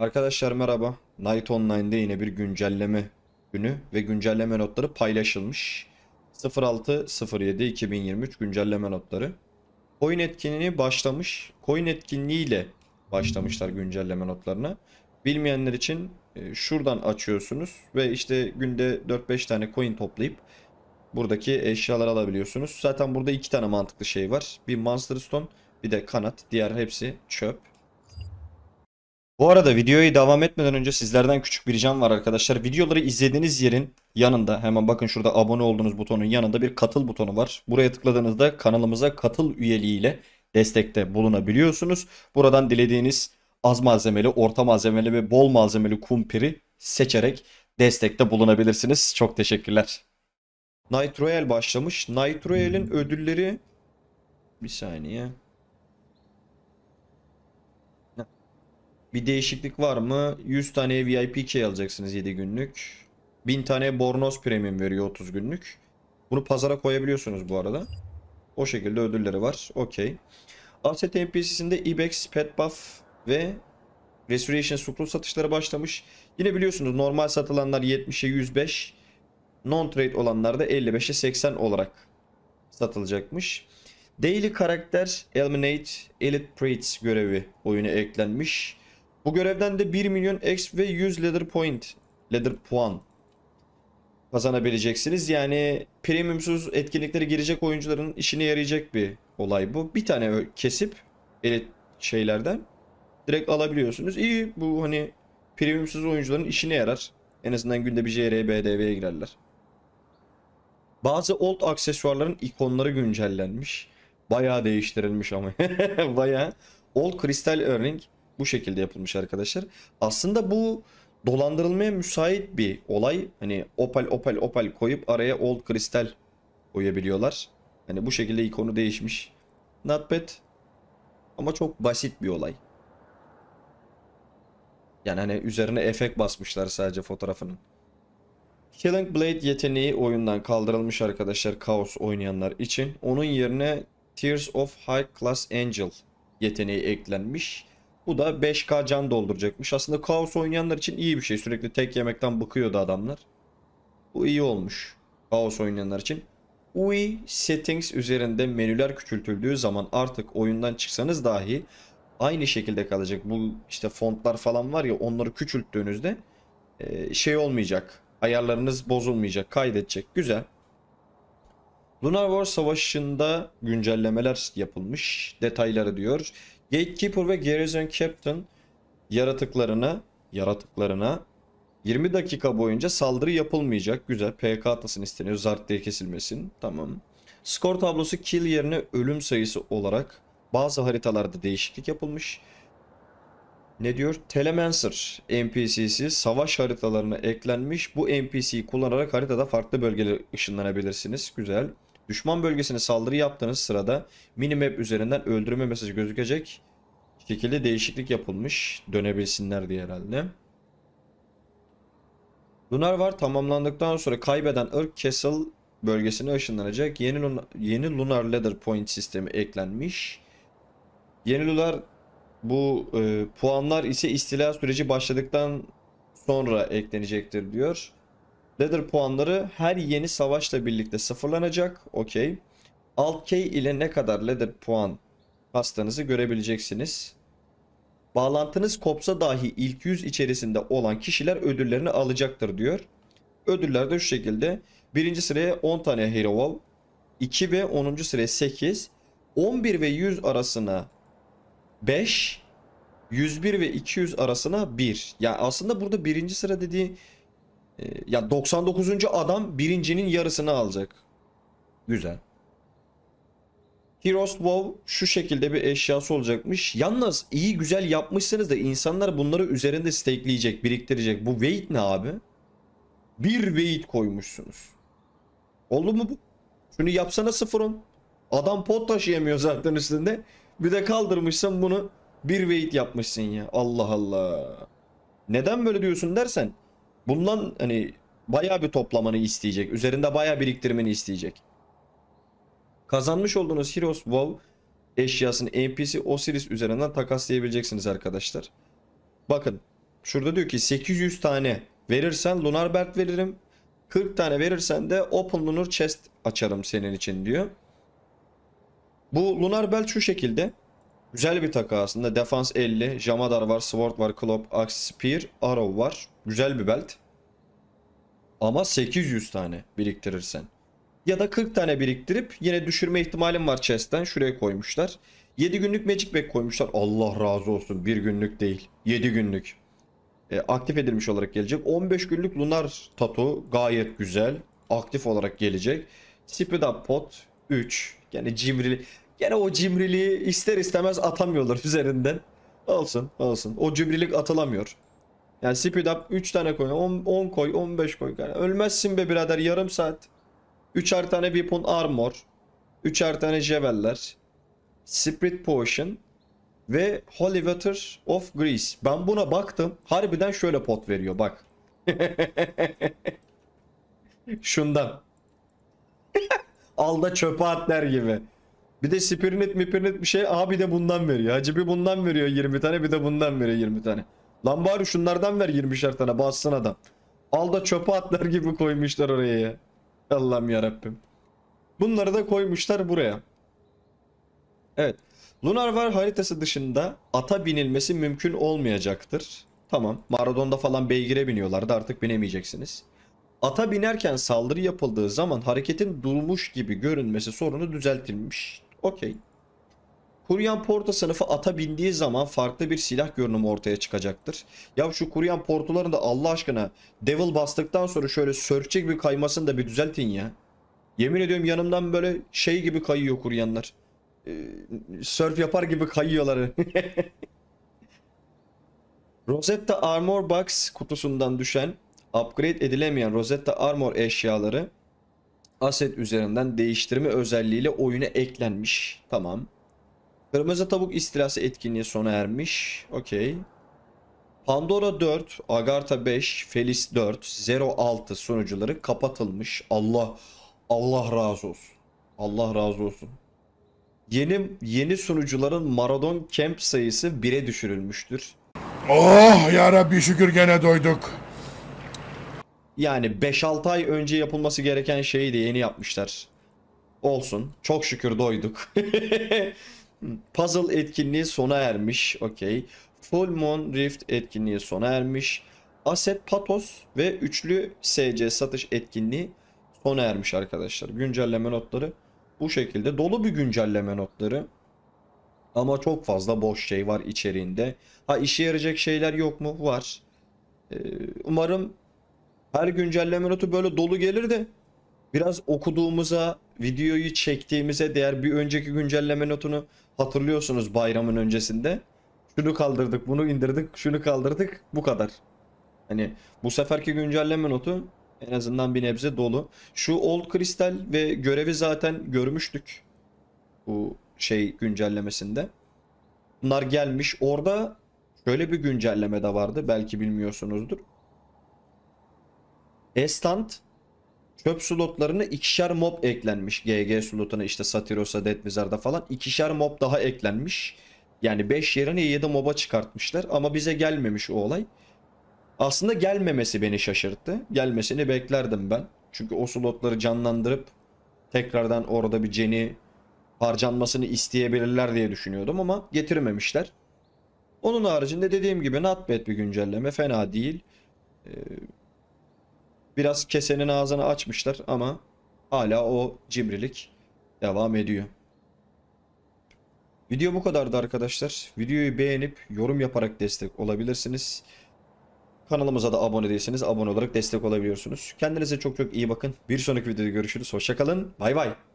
Arkadaşlar merhaba. Night Online'de yine bir güncelleme günü ve güncelleme notları paylaşılmış. 06.07.2023 güncelleme notları. Coin etkinliği başlamış. Coin etkinliğiyle başlamışlar güncelleme notlarına. Bilmeyenler için e, şuradan açıyorsunuz ve işte günde 4-5 tane coin toplayıp buradaki eşyaları alabiliyorsunuz. Zaten burada iki tane mantıklı şey var. Bir Monster Stone bir de kanat. Diğer hepsi çöp. Bu arada videoyu devam etmeden önce sizlerden küçük bir ricam var arkadaşlar. Videoları izlediğiniz yerin yanında hemen bakın şurada abone olduğunuz butonun yanında bir katıl butonu var. Buraya tıkladığınızda kanalımıza katıl üyeliğiyle destekte bulunabiliyorsunuz. Buradan dilediğiniz az malzemeli, orta malzemeli ve bol malzemeli kumpiri seçerek destekte bulunabilirsiniz. Çok teşekkürler. Night Royale başlamış. Night Royale'in hmm. ödülleri bir saniye. Bir değişiklik var mı? 100 tane VIP key alacaksınız 7 günlük. 1000 tane Bornos Premium veriyor 30 günlük. Bunu pazara koyabiliyorsunuz bu arada. O şekilde ödülleri var. Okey. Asset NPC'sinde Ibex, e Pet Buff ve Restoration Scroll satışları başlamış. Yine biliyorsunuz normal satılanlar 70'e 105. Non-trade olanlar da 55'e 80 olarak satılacakmış. Daily karakter Eliminate Elite Priest görevi oyuna eklenmiş. Bu görevden de 1 milyon X ve 100 leather point, leather puan kazanabileceksiniz. Yani premiumsuz etkinliklere girecek oyuncuların işine yarayacak bir olay bu. Bir tane kesip elit şeylerden direkt alabiliyorsunuz. İyi bu hani premiumsuz oyuncuların işine yarar. En azından günde bir CR, BDV'ye girerler. Bazı old aksesuarların ikonları güncellenmiş. Bayağı değiştirilmiş ama. Bayağı. Old Crystal Earring bu şekilde yapılmış arkadaşlar. Aslında bu dolandırılmaya müsait bir olay. Hani opal opal opal koyup araya old kristal koyabiliyorlar. Hani bu şekilde ikonu değişmiş. Not bad. Ama çok basit bir olay. Yani hani üzerine efekt basmışlar sadece fotoğrafının. Killing Blade yeteneği oyundan kaldırılmış arkadaşlar Kaos oynayanlar için. Onun yerine Tears of High Class Angel yeteneği eklenmiş. Bu da 5K can dolduracakmış. Aslında kaos oynayanlar için iyi bir şey. Sürekli tek yemekten bıkıyordu adamlar. Bu iyi olmuş. Kaos oynayanlar için. UI settings üzerinde menüler küçültüldüğü zaman artık oyundan çıksanız dahi aynı şekilde kalacak. Bu işte fontlar falan var ya onları küçülttüğünüzde e, şey olmayacak. Ayarlarınız bozulmayacak. Kaydedecek. Güzel. Lunar War Savaşı'nda güncellemeler yapılmış. Detayları diyor. Gatekeeper ve Garrison Captain yaratıklarına yaratıklarına 20 dakika boyunca saldırı yapılmayacak. Güzel. PK atasın isteniyor. Zart diye kesilmesin. Tamam. Skor tablosu kill yerine ölüm sayısı olarak bazı haritalarda değişiklik yapılmış. Ne diyor? Telemancer NPC'si savaş haritalarına eklenmiş. Bu NPC'yi kullanarak haritada farklı bölgelere ışınlanabilirsiniz. Güzel. Düşman bölgesine saldırı yaptığınız sırada minimap üzerinden öldürme mesajı gözükecek şekilde değişiklik yapılmış. Dönebilsinler diye herhalde. Lunar var tamamlandıktan sonra kaybeden ırk Castle bölgesine ışınlanacak. Yeni Lunar, yeni Lunar Leather Point sistemi eklenmiş. Yeni Lunar bu e, puanlar ise istila süreci başladıktan sonra eklenecektir diyor. Ladder puanları her yeni savaşla birlikte sıfırlanacak. Okey. Alt key ile ne kadar ladder puan kastığınızı görebileceksiniz. Bağlantınız kopsa dahi ilk 100 içerisinde olan kişiler ödüllerini alacaktır diyor. Ödüller de şu şekilde. Birinci sıraya 10 tane Hero Wall. 2 ve 10. sıraya 8. 11 ve 100 arasına 5. 101 ve 200 arasına 1. Yani aslında burada birinci sıra dediği ee, ya 99. adam birincinin yarısını alacak. Güzel. Heroes WoW şu şekilde bir eşyası olacakmış. Yalnız iyi güzel yapmışsınız da insanlar bunları üzerinde stakeleyecek, biriktirecek. Bu weight ne abi? Bir weight koymuşsunuz. Oldu mu bu? Şunu yapsana sıfırın. Adam pot taşıyamıyor zaten üstünde. Bir de kaldırmışsın bunu bir weight yapmışsın ya. Allah Allah. Neden böyle diyorsun dersen Bundan hani bayağı bir toplamanı isteyecek. Üzerinde bayağı biriktirmeni isteyecek. Kazanmış olduğunuz Heroes WoW eşyasını NPC Osiris üzerinden takaslayabileceksiniz arkadaşlar. Bakın şurada diyor ki 800 tane verirsen Lunar Belt veririm. 40 tane verirsen de Open Lunar Chest açarım senin için diyor. Bu Lunar Belt şu şekilde. Güzel bir takı aslında. Defans 50. Jamadar var. Sword var. Klopp. Axe. Spear. Arrow var. Güzel bir belt. Ama 800 tane biriktirirsen. Ya da 40 tane biriktirip yine düşürme ihtimalim var chest'ten. Şuraya koymuşlar. 7 günlük Magic Bag koymuşlar. Allah razı olsun. bir günlük değil. 7 günlük. E, aktif edilmiş olarak gelecek. 15 günlük Lunar Tatu gayet güzel. Aktif olarak gelecek. Speed Up Pot 3. Yani cimri. Gene o cimriliği ister istemez atamıyorlar üzerinden. Olsun olsun. O cimrilik atılamıyor. Yani speed up 3 tane koy. 10, 10 koy 15 koy. Yani ölmezsin be birader yarım saat. 3'er tane weapon armor. 3'er tane jeveller. Spirit potion. Ve Holy Water of grease. Ben buna baktım. Harbiden şöyle pot veriyor bak. Şundan. Al da çöpe atlar gibi. Bir de spirinit mipirinit bir şey. abi de bundan veriyor. Hacı bir bundan veriyor 20 tane bir de bundan veriyor 20 tane. Lan bari şunlardan ver 20'şer tane bassın adam. Al da çöpe atlar gibi koymuşlar oraya ya. Allah'ım yarabbim. Bunları da koymuşlar buraya. Evet. Lunar Var haritası dışında ata binilmesi mümkün olmayacaktır. Tamam. Maradon'da falan beygire biniyorlardı artık binemeyeceksiniz. Ata binerken saldırı yapıldığı zaman hareketin durmuş gibi görünmesi sorunu düzeltilmiş. Okey. Kuryan Porta sınıfı ata bindiği zaman farklı bir silah görünümü ortaya çıkacaktır. Ya şu Kuryan portularında Allah aşkına Devil bastıktan sonra şöyle sörçek bir kaymasını da bir düzeltin ya. Yemin ediyorum yanımdan böyle şey gibi kayıyor Kuryanlar. Ee, sörf yapar gibi kayıyorlar. Rosetta Armor Box kutusundan düşen upgrade edilemeyen Rosetta Armor eşyaları Aset üzerinden değiştirme özelliğiyle oyuna eklenmiş. Tamam. Kırmızı tavuk istilası etkinliği sona ermiş. Okey. Pandora 4, Agartha 5, Felis 4, 06 sunucuları kapatılmış. Allah Allah razı olsun. Allah razı olsun. Yeni yeni sunucuların Maradon Camp sayısı 1'e düşürülmüştür. Oh ya Rabbi şükür gene doyduk yani 5-6 ay önce yapılması gereken şeyi de yeni yapmışlar. Olsun. Çok şükür doyduk. Puzzle etkinliği sona ermiş. Okey. Full Moon Rift etkinliği sona ermiş. Asset Patos ve üçlü SC satış etkinliği sona ermiş arkadaşlar. Güncelleme notları bu şekilde. Dolu bir güncelleme notları. Ama çok fazla boş şey var içeriğinde. Ha işe yarayacak şeyler yok mu? Var. Ee, umarım her güncelleme notu böyle dolu gelirdi. Biraz okuduğumuza, videoyu çektiğimize değer bir önceki güncelleme notunu hatırlıyorsunuz bayramın öncesinde. Şunu kaldırdık, bunu indirdik, şunu kaldırdık, bu kadar. Hani bu seferki güncelleme notu en azından bir nebze dolu. Şu Old kristal ve görevi zaten görmüştük bu şey güncellemesinde. Bunlar gelmiş. Orada şöyle bir güncelleme de vardı. Belki bilmiyorsunuzdur. Estant çöp slotlarına ikişer mob eklenmiş. GG slotuna işte Satiros'a, Death Wizard'a falan ikişer mob daha eklenmiş. Yani 5 yerine 7 moba çıkartmışlar ama bize gelmemiş o olay. Aslında gelmemesi beni şaşırttı. Gelmesini beklerdim ben. Çünkü o slotları canlandırıp tekrardan orada bir Jenny harcanmasını isteyebilirler diye düşünüyordum ama getirmemişler. Onun haricinde dediğim gibi Notepad bir güncelleme fena değil. Ee, Biraz kesenin ağzını açmışlar ama hala o cimrilik devam ediyor. Video bu kadardı arkadaşlar. Videoyu beğenip yorum yaparak destek olabilirsiniz. Kanalımıza da abone değilseniz abone olarak destek olabiliyorsunuz. Kendinize çok çok iyi bakın. Bir sonraki videoda görüşürüz. Hoşçakalın. Bay bay.